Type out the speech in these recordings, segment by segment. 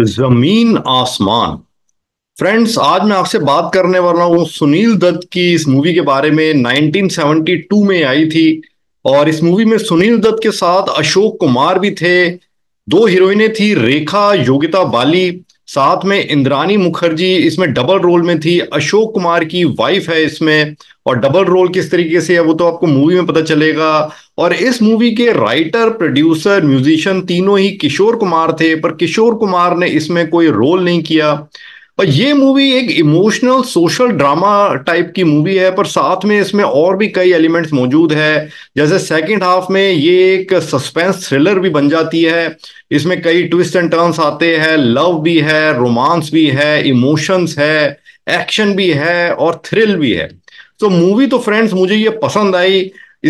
जमीन आसमान फ्रेंड्स आज मैं आपसे बात करने वाला हूँ सुनील दत्त की इस मूवी के बारे में 1972 में आई थी और इस मूवी में सुनील दत्त के साथ अशोक कुमार भी थे दो हीरोइने थी रेखा योगिता बाली साथ में इंद्रानी मुखर्जी इसमें डबल रोल में थी अशोक कुमार की वाइफ है इसमें और डबल रोल किस तरीके से है वो तो आपको मूवी में पता चलेगा और इस मूवी के राइटर प्रोड्यूसर म्यूजिशियन तीनों ही किशोर कुमार थे पर किशोर कुमार ने इसमें कोई रोल नहीं किया पर ये मूवी एक इमोशनल सोशल ड्रामा टाइप की मूवी है पर साथ में इसमें और भी कई एलिमेंट्स मौजूद है जैसे सेकंड हाफ में ये एक सस्पेंस थ्रिलर भी बन जाती है इसमें कई ट्विस्ट एंड टर्न्स आते हैं लव भी है रोमांस भी है इमोशंस है एक्शन भी है और थ्रिल भी है सो तो मूवी तो फ्रेंड्स मुझे ये पसंद आई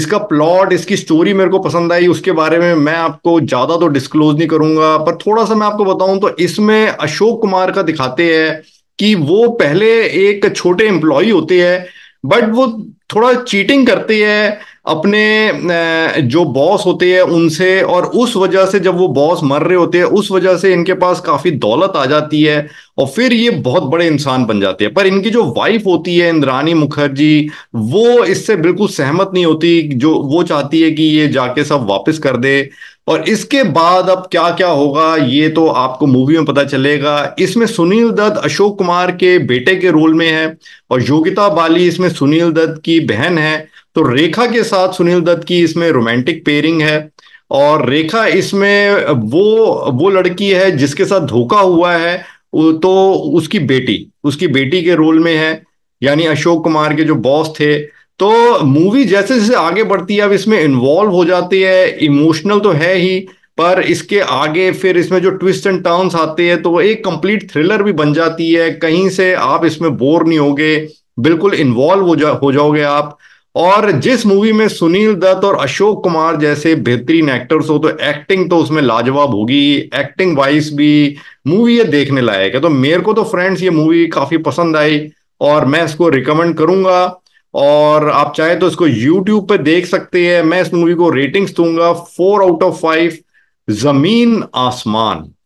इसका प्लॉट इसकी स्टोरी मेरे को पसंद आई उसके बारे में मैं आपको ज़्यादा तो डिस्क्लोज नहीं करूंगा पर थोड़ा सा मैं आपको बताऊं तो इसमें अशोक कुमार का दिखाते हैं कि वो पहले एक छोटे एम्प्लॉय होते हैं बट वो थोड़ा चीटिंग करती है अपने जो बॉस होते हैं उनसे और उस वजह से जब वो बॉस मर रहे होते हैं उस वजह से इनके पास काफी दौलत आ जाती है और फिर ये बहुत बड़े इंसान बन जाते हैं पर इनकी जो वाइफ होती है इंद्रानी मुखर्जी वो इससे बिल्कुल सहमत नहीं होती जो वो चाहती है कि ये जाके सब वापस कर दे और इसके बाद अब क्या क्या होगा ये तो आपको मूवी में पता चलेगा इसमें सुनील दत्त अशोक कुमार के बेटे के रोल में है और योगिता बाली इसमें सुनील दत्त की की बहन है तो रेखा के साथ सुनील दत्त की इसमें रोमांटिक पेयरिंग है और रेखा इसमें वो वो लड़की है जिसके साथ धोखा हुआ है तो उसकी बेटी उसकी बेटी के रोल में है यानी अशोक कुमार के जो बॉस थे तो मूवी जैसे जैसे आगे बढ़ती है अब इसमें इन्वॉल्व हो जाती है इमोशनल तो है ही पर इसके आगे फिर इसमें जो ट्विस्ट एंड टर्न्स आते हैं तो वो एक कंप्लीट थ्रिलर भी बन जाती है कहीं से आप इसमें बोर नहीं होगे बिल्कुल इन्वॉल्व हो जा हो जाओगे आप और जिस मूवी में सुनील दत्त और अशोक कुमार जैसे बेहतरीन एक्टर्स हो तो एक्टिंग तो उसमें लाजवाब होगी एक्टिंग वाइज भी मूवी ये देखने लायक है तो मेरे को तो फ्रेंड्स ये मूवी काफी पसंद आई और मैं इसको रिकमेंड करूंगा और आप चाहे तो इसको यूट्यूब पे देख सकते हैं मैं इस मूवी को रेटिंग्स दूंगा फोर आउट ऑफ फाइव जमीन आसमान